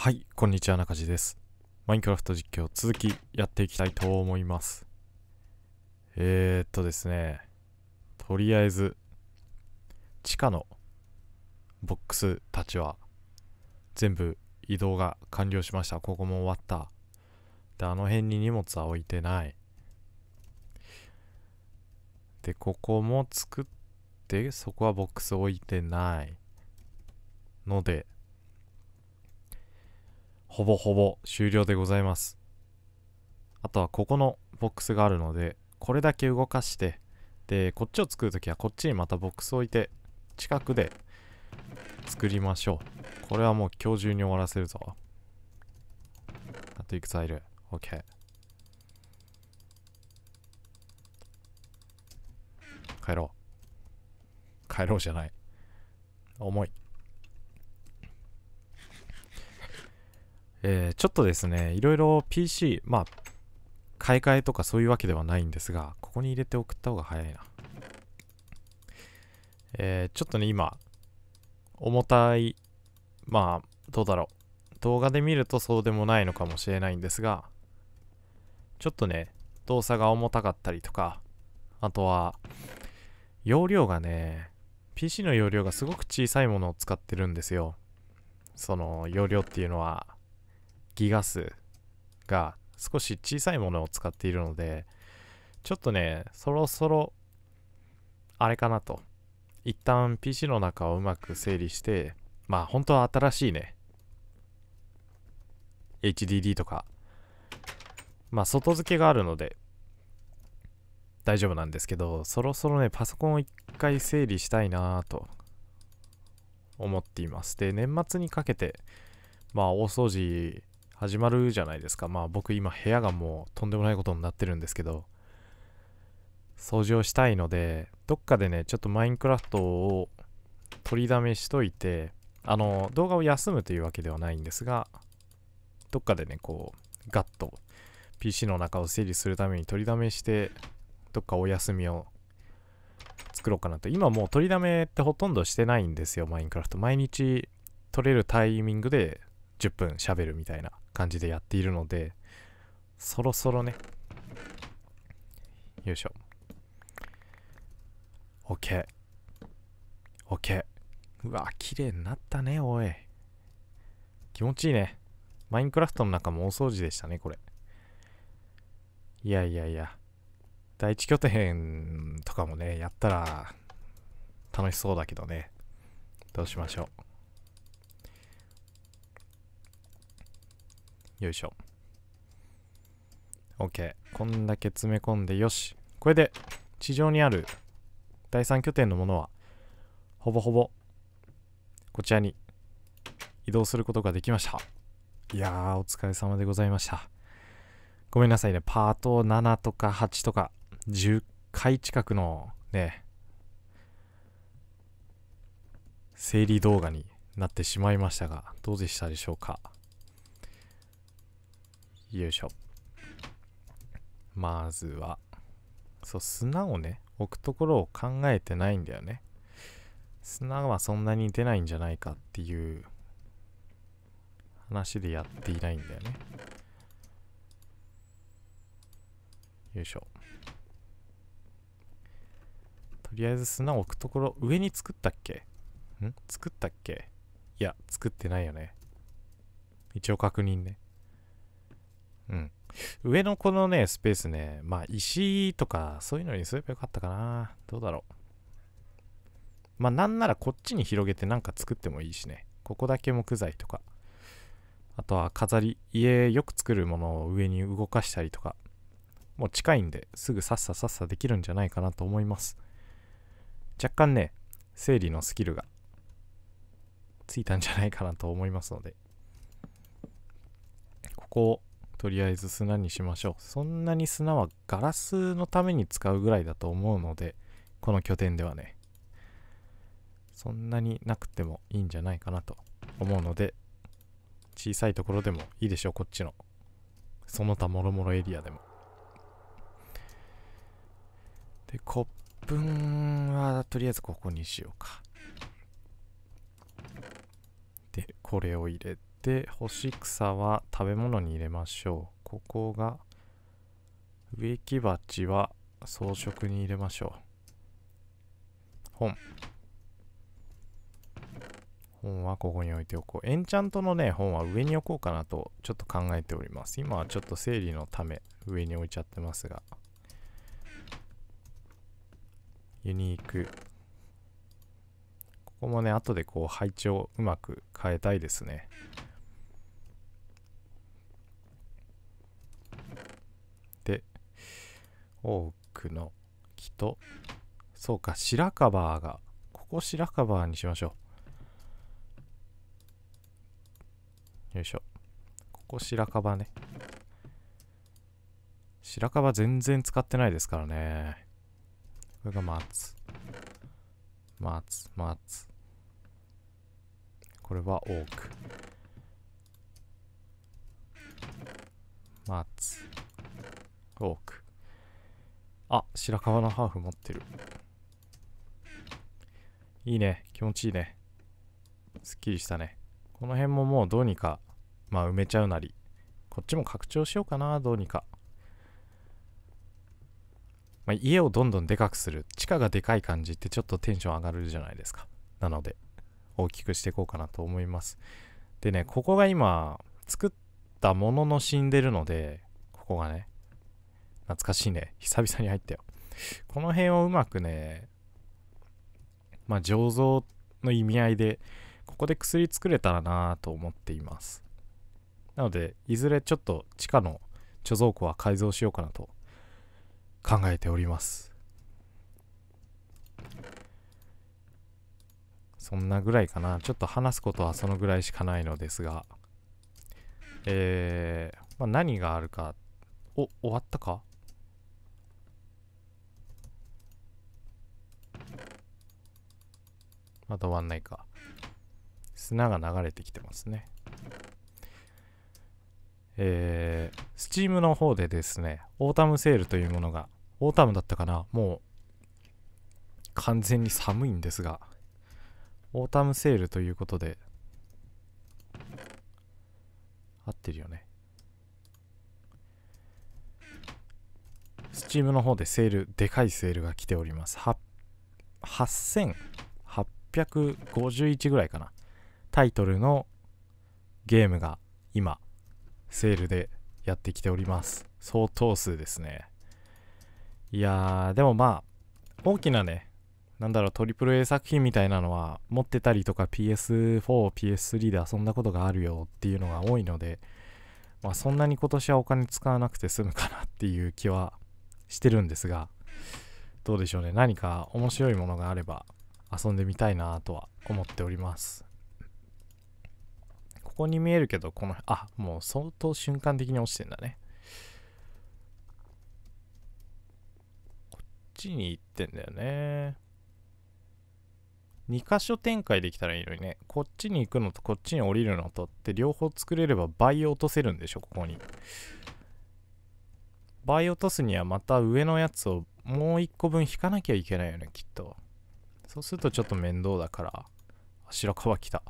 はい、こんにちは、中地です。マインクラフト実況、続きやっていきたいと思います。えー、っとですね、とりあえず、地下のボックスたちは、全部移動が完了しました。ここも終わった。で、あの辺に荷物は置いてない。で、ここも作って、そこはボックス置いてない。ので、ほぼほぼ終了でございます。あとはここのボックスがあるので、これだけ動かして、で、こっちを作るときはこっちにまたボックス置いて、近くで作りましょう。これはもう今日中に終わらせるぞ。あといくついる ?OK。帰ろう。帰ろうじゃない。重い。えー、ちょっとですね、いろいろ PC、まあ、買い替えとかそういうわけではないんですが、ここに入れて送った方が早いな。えー、ちょっとね、今、重たい、まあ、どうだろう。動画で見るとそうでもないのかもしれないんですが、ちょっとね、動作が重たかったりとか、あとは、容量がね、PC の容量がすごく小さいものを使ってるんですよ。その容量っていうのは、ギガ数が少し小さいものを使っているので、ちょっとね、そろそろ、あれかなと。一旦 PC の中をうまく整理して、まあ本当は新しいね、HDD とか、まあ外付けがあるので、大丈夫なんですけど、そろそろね、パソコンを一回整理したいなぁと思っています。で、年末にかけて、まあ大掃除始まるじゃないですか。まあ僕今部屋がもうとんでもないことになってるんですけど、掃除をしたいので、どっかでね、ちょっとマインクラフトを取りだめしといて、あの、動画を休むというわけではないんですが、どっかでね、こう、ガッと PC の中を整理するために取りだめして、どっかお休みを作ろうかなと。今もう取りだめってほとんどしてないんですよ、マインクラフト。毎日取れるタイミングで10分喋るみたいな感じでやっているので、そろそろね、よいしょ。OK。OK。うわ、綺麗になったね、おい。気持ちいいね。マインクラフトの中も大掃除でしたね、これ。いやいやいや。第一拠点とかもね、やったら楽しそうだけどね。どうしましょう。よいしょ OK こんだけ詰め込んでよしこれで地上にある第三拠点のものはほぼほぼこちらに移動することができましたいやーお疲れ様でございましたごめんなさいねパート7とか8とか10回近くのね整理動画になってしまいましたがどうでしたでしょうかよいしょ。まずは、そう、砂をね、置くところを考えてないんだよね。砂はそんなに出ないんじゃないかっていう話でやっていないんだよね。よいしょ。とりあえず砂を置くところ、上に作ったっけん作ったっけいや、作ってないよね。一応確認ね。うん。上のこのね、スペースね、まあ石とかそういうのにすればよかったかな。どうだろう。まあなんならこっちに広げてなんか作ってもいいしね。ここだけ木材とか。あとは飾り、家よく作るものを上に動かしたりとか。もう近いんですぐさっささっさできるんじゃないかなと思います。若干ね、整理のスキルがついたんじゃないかなと思いますので。ここをとりあえず砂にしましょうそんなに砂はガラスのために使うぐらいだと思うのでこの拠点ではねそんなになくてもいいんじゃないかなと思うので小さいところでもいいでしょうこっちのその他もろもろエリアでもでコップンはとりあえずここにしようかでこれを入れで干し草は食べ物に入れましょうここが植木鉢は装飾に入れましょう本本はここに置いておこうエンチャントのね本は上に置こうかなとちょっと考えております今はちょっと整理のため上に置いちゃってますがユニークここもね後でこう配置をうまく変えたいですね多くの木とそうか白樺がここ白樺にしましょうよいしょここ白樺ね白樺全然使ってないですからねこれが松松松これはオーク松オークあ、白川のハーフ持ってる。いいね。気持ちいいね。すっきりしたね。この辺ももうどうにか、まあ埋めちゃうなり。こっちも拡張しようかな、どうにか。まあ、家をどんどんでかくする。地下がでかい感じってちょっとテンション上がるじゃないですか。なので、大きくしていこうかなと思います。でね、ここが今、作ったものの死んでるので、ここがね、懐かしいね。久々に入ったよ。この辺をうまくね、まあ、醸造の意味合いで、ここで薬作れたらなと思っています。なので、いずれちょっと地下の貯蔵庫は改造しようかなと考えております。そんなぐらいかな。ちょっと話すことはそのぐらいしかないのですが、えー、まあ、何があるか、お、終わったかまだ終わんないか。砂が流れてきてますね。えー、スチームの方でですね、オータムセールというものが、オータムだったかなもう、完全に寒いんですが、オータムセールということで、合ってるよね。スチームの方でセール、でかいセールが来ております。8000。651ぐらいかなタイトルのゲームが今セールでやってきております相当数ですねいやーでもまあ大きなねなんだろう AAA 作品みたいなのは持ってたりとか PS4、PS3 で遊んだことがあるよっていうのが多いのでまあそんなに今年はお金使わなくて済むかなっていう気はしてるんですがどうでしょうね何か面白いものがあれば遊んでみたいなとは思っております。ここに見えるけど、この、あ、もう相当瞬間的に落ちてんだね。こっちに行ってんだよね。2箇所展開できたらいいのにね。こっちに行くのとこっちに降りるのとって両方作れれば倍落とせるんでしょ、ここに。倍落とすにはまた上のやつをもう1個分引かなきゃいけないよね、きっと。そうするとちょっと面倒だから、白川来た。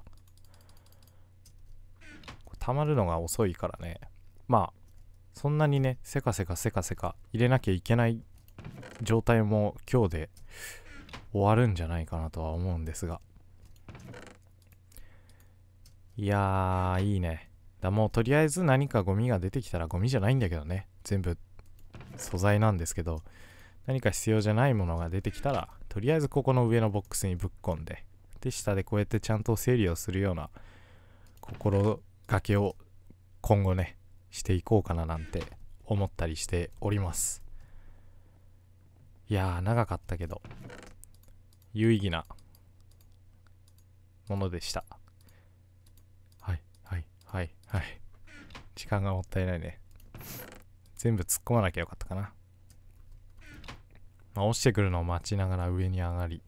溜まるのが遅いからね。まあ、そんなにね、せかせかせかせか入れなきゃいけない状態も今日で終わるんじゃないかなとは思うんですが。いやー、いいね。だもうとりあえず何かゴミが出てきたらゴミじゃないんだけどね。全部素材なんですけど、何か必要じゃないものが出てきたら、とりあえずここの上のボックスにぶっ込んで、で、下でこうやってちゃんと整理をするような心がけを今後ね、していこうかななんて思ったりしております。いやー、長かったけど、有意義なものでした。はい、はい、はい、はい。時間がもったいないね。全部突っ込まなきゃよかったかな。まあ、落ちてくるのを待ちながら上に上がり。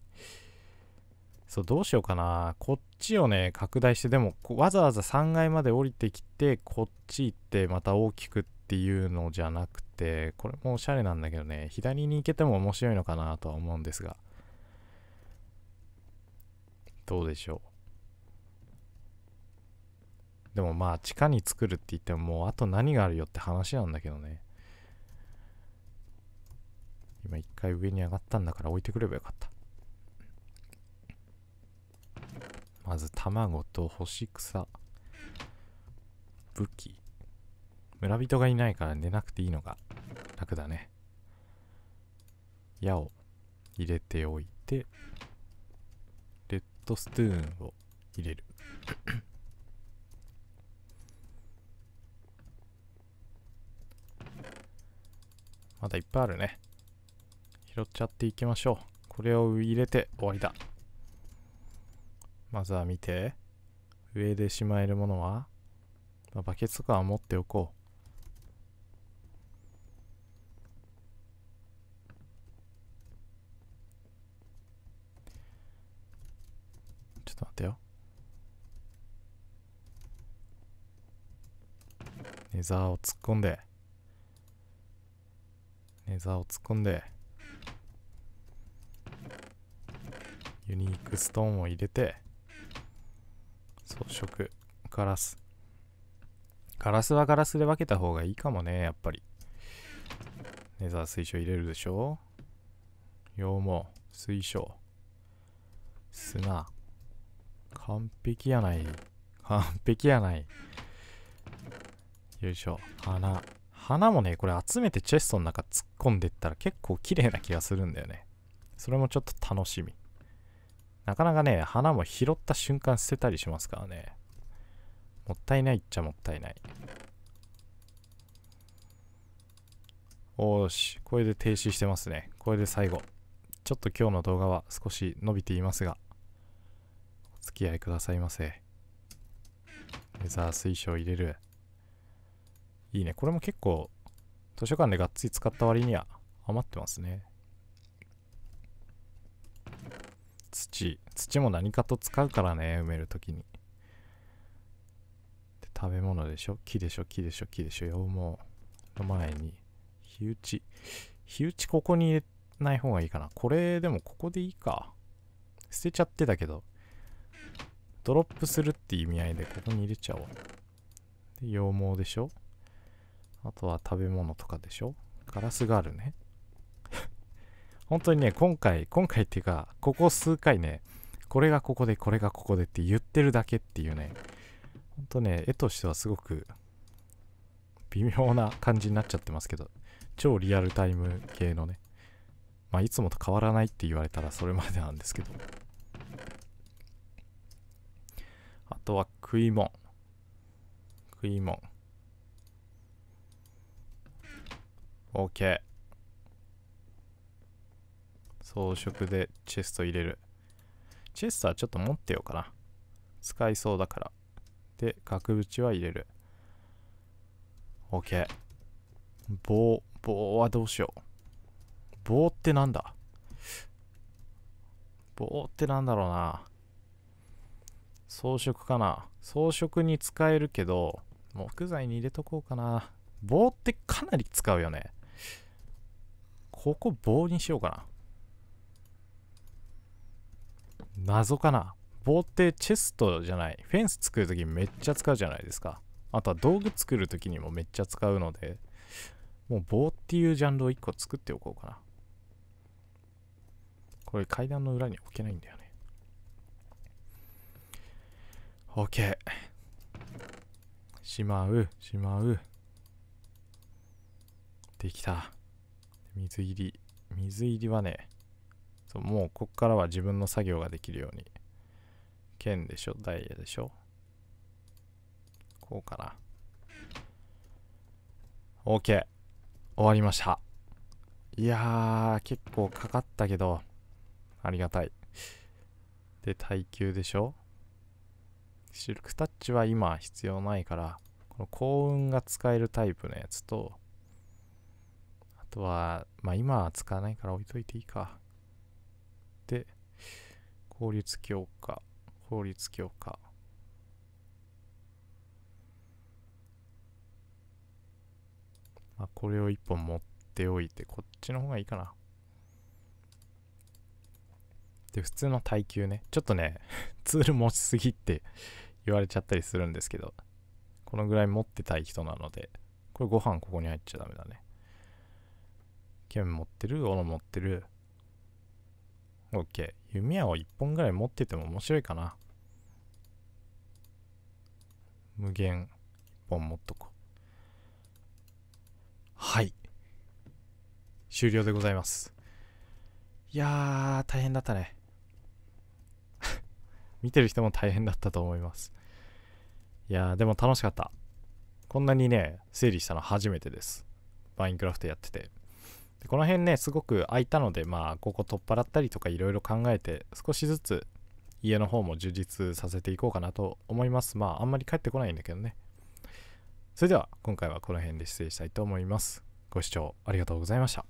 そう、どうしようかな。こっちをね、拡大して、でも、わざわざ3階まで降りてきて、こっち行って、また大きくっていうのじゃなくて、これもおしゃれなんだけどね、左に行けても面白いのかなとは思うんですが。どうでしょう。でもまあ、地下に作るって言っても、もうあと何があるよって話なんだけどね。今一回上に上がったんだから置いてくればよかったまず卵と干し草武器村人がいないから寝なくていいのが楽だね矢を入れておいてレッドストゥーンを入れるまだいっぱいあるね拾っちゃっていきましょうこれを入れて終わりだまずは見て上でしまえるものは、まあ、バケツとかは持っておこうちょっと待ってよネザーを突っ込んでネザーを突っ込んでユニークストーンを入れて、装飾、ガラス。ガラスはガラスで分けた方がいいかもね、やっぱり。ネザー水晶入れるでしょ羊毛、水晶、砂。完璧やない。完璧やない。よいしょ。花。花もね、これ集めてチェストの中突っ込んでったら結構綺麗な気がするんだよね。それもちょっと楽しみ。なかなかね、花も拾った瞬間捨てたりしますからね。もったいないっちゃもったいない。おーし、これで停止してますね。これで最後。ちょっと今日の動画は少し伸びていますが、お付き合いくださいませ。レザー水晶入れる。いいね。これも結構、図書館でがっつり使った割には余ってますね。土土も何かと使うからね埋めるときに食べ物でしょ木でしょ木でしょ木でしょ羊毛の前に火打ち火打ちここに入れない方がいいかなこれでもここでいいか捨てちゃってたけどドロップするって意味合いでここに入れちゃおうで羊毛でしょあとは食べ物とかでしょガラスがあるね本当にね、今回、今回っていうか、ここ数回ね、これがここで、これがここでって言ってるだけっていうね、本当ね、絵としてはすごく微妙な感じになっちゃってますけど、超リアルタイム系のね、まあ、いつもと変わらないって言われたらそれまでなんですけど。あとは食いもん。食いもん。OK。装飾でチェスト入れる。チェストはちょっと持ってようかな。使いそうだから。で、額縁は入れる。OK。棒、棒はどうしよう。棒ってなんだ棒ってなんだろうな。装飾かな。装飾に使えるけど、木材に入れとこうかな。棒ってかなり使うよね。ここ棒にしようかな。謎かな棒ってチェストじゃないフェンス作るときめっちゃ使うじゃないですかあとは道具作るときにもめっちゃ使うのでもう棒っていうジャンルを1個作っておこうかなこれ階段の裏に置けないんだよね OK しまうしまうできた水入り水入りはねそうもうこっからは自分の作業ができるように剣でしょダイヤでしょこうかな OK 終わりましたいやー結構かかったけどありがたいで耐久でしょシルクタッチは今必要ないからこの幸運が使えるタイプのやつとあとはまあ今は使わないから置いといていいか効率強化、効率強化。まあ、これを一本持っておいて、こっちの方がいいかな。で、普通の耐久ね。ちょっとね、ツール持ちすぎって言われちゃったりするんですけど、このぐらい持ってたい人なので、これご飯ここに入っちゃダメだね。剣持ってる、斧持ってる、OK。弓矢を1本ぐらい持ってても面白いかな。無限1本持っとこう。はい。終了でございます。いやー、大変だったね。見てる人も大変だったと思います。いやー、でも楽しかった。こんなにね、整理したの初めてです。マインクラフトやってて。でこの辺ねすごく空いたのでまあここ取っ払ったりとかいろいろ考えて少しずつ家の方も充実させていこうかなと思いますまああんまり帰ってこないんだけどねそれでは今回はこの辺で失礼したいと思いますご視聴ありがとうございました